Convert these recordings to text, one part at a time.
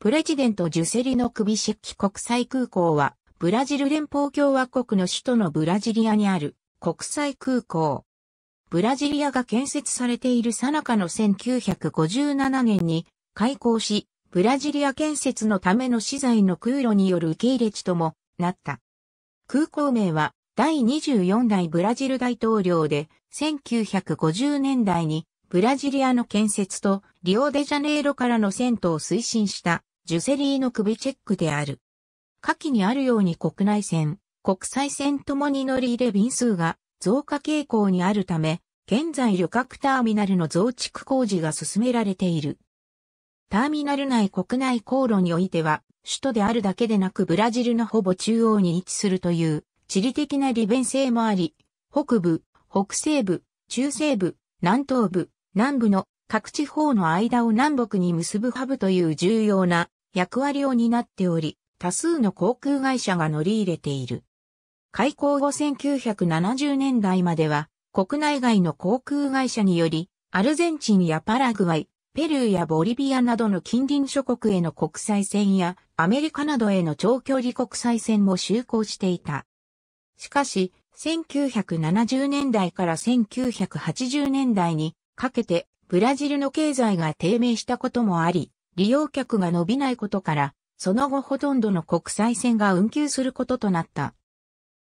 プレジデント・ジュセリの首式国際空港は、ブラジル連邦共和国の首都のブラジリアにある国際空港。ブラジリアが建設されている最中の1957年に開港し、ブラジリア建設のための資材の空路による受け入れ地ともなった。空港名は第24代ブラジル大統領で1950年代にブラジリアの建設とリオデジャネイロからの戦闘を推進したジュセリーの首チェックである。下記にあるように国内線、国際線ともに乗り入れ便数が増加傾向にあるため、現在旅客ターミナルの増築工事が進められている。ターミナル内国内航路においては、首都であるだけでなくブラジルのほぼ中央に位置するという地理的な利便性もあり、北部、北西部、中西部、南東部、南部の各地方の間を南北に結ぶハブという重要な役割を担っており、多数の航空会社が乗り入れている。開港後1970年代までは、国内外の航空会社により、アルゼンチンやパラグアイ、ペルーやボリビアなどの近隣諸国への国際線や、アメリカなどへの長距離国際線も就航していた。しかし、1970年代から1980年代にかけて、ブラジルの経済が低迷したこともあり、利用客が伸びないことから、その後ほとんどの国際線が運休することとなった。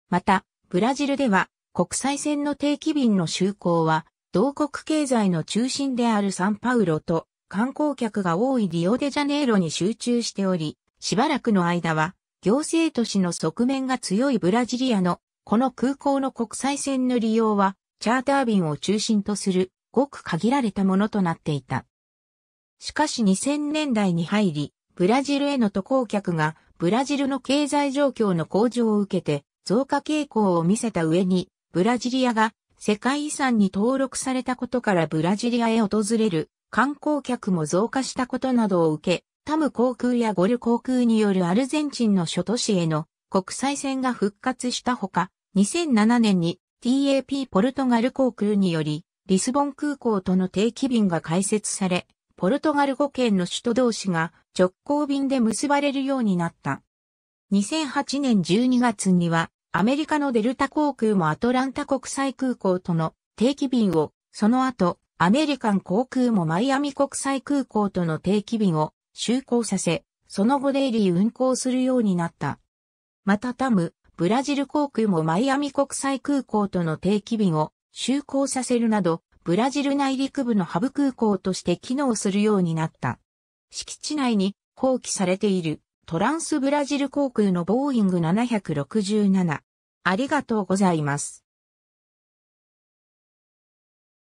また、ブラジルでは国際線の定期便の就航は、同国経済の中心であるサンパウロと観光客が多いリオデジャネイロに集中しており、しばらくの間は行政都市の側面が強いブラジリアのこの空港の国際線の利用はチャーター便を中心とするごく限られたものとなっていた。しかし2000年代に入り、ブラジルへの渡航客がブラジルの経済状況の向上を受けて増加傾向を見せた上に、ブラジリアが世界遺産に登録されたことからブラジリアへ訪れる観光客も増加したことなどを受け、タム航空やゴル航空によるアルゼンチンの諸都市への国際線が復活したほか、2007年に TAP ポルトガル航空により、リスボン空港との定期便が開設され、ポルトガル語圏の首都同士が直行便で結ばれるようになった。2008年12月には、アメリカのデルタ航空もアトランタ国際空港との定期便を、その後、アメリカン航空もマイアミ国際空港との定期便を就航させ、その後デイリー運航するようになった。またタム、ブラジル航空もマイアミ国際空港との定期便を就航させるなど、ブラジル内陸部のハブ空港として機能するようになった。敷地内に放棄されているトランスブラジル航空のボーイング767。ありがとうございます。